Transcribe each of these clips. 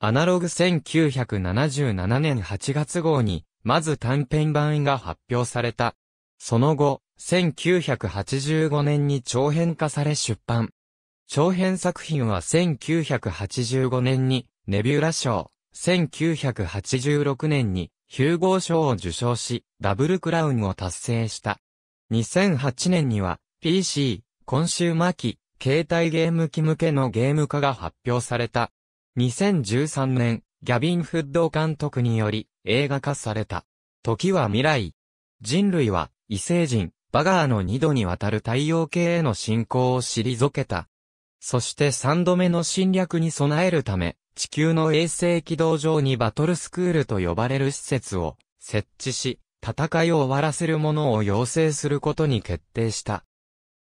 アナログ1977年8月号に、まず短編版が発表された。その後、1985年に長編化され出版。長編作品は1985年にネビューラ賞、1986年にヒューゴー賞を受賞し、ダブルクラウンを達成した。2008年には PC、今週末期、携帯ゲーム機向けのゲーム化が発表された。2013年、ギャビン・フッド監督により映画化された。時は未来。人類は異星人、バガーの二度にわたる太陽系への進行を退けた。そして三度目の侵略に備えるため、地球の衛星軌道上にバトルスクールと呼ばれる施設を設置し、戦いを終わらせる者を養成することに決定した。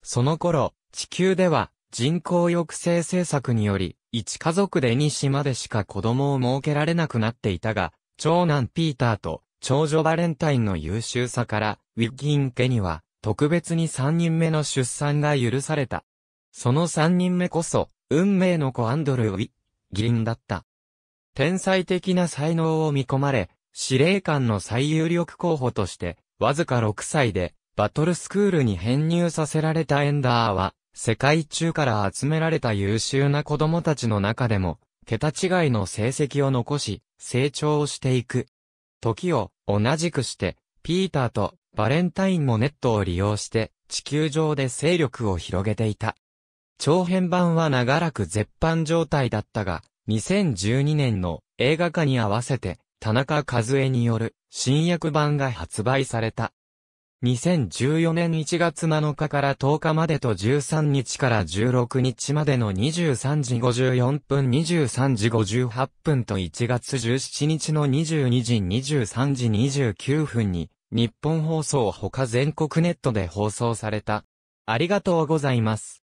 その頃、地球では人口抑制政策により、一家族で2島でしか子供を設けられなくなっていたが、長男ピーターと長女バレンタインの優秀さから、ウィッキン家には特別に三人目の出産が許された。その三人目こそ、運命の子アンドル・ウィッギンだった。天才的な才能を見込まれ、司令官の最有力候補として、わずか6歳で、バトルスクールに編入させられたエンダーは、世界中から集められた優秀な子供たちの中でも、桁違いの成績を残し、成長をしていく。時を同じくして、ピーターとバレンタインもネットを利用して、地球上で勢力を広げていた。長編版は長らく絶版状態だったが、2012年の映画化に合わせて、田中和恵による新訳版が発売された。2014年1月7日から10日までと13日から16日までの23時54分23時58分と1月17日の22時23時29分に日本放送他全国ネットで放送された。ありがとうございます。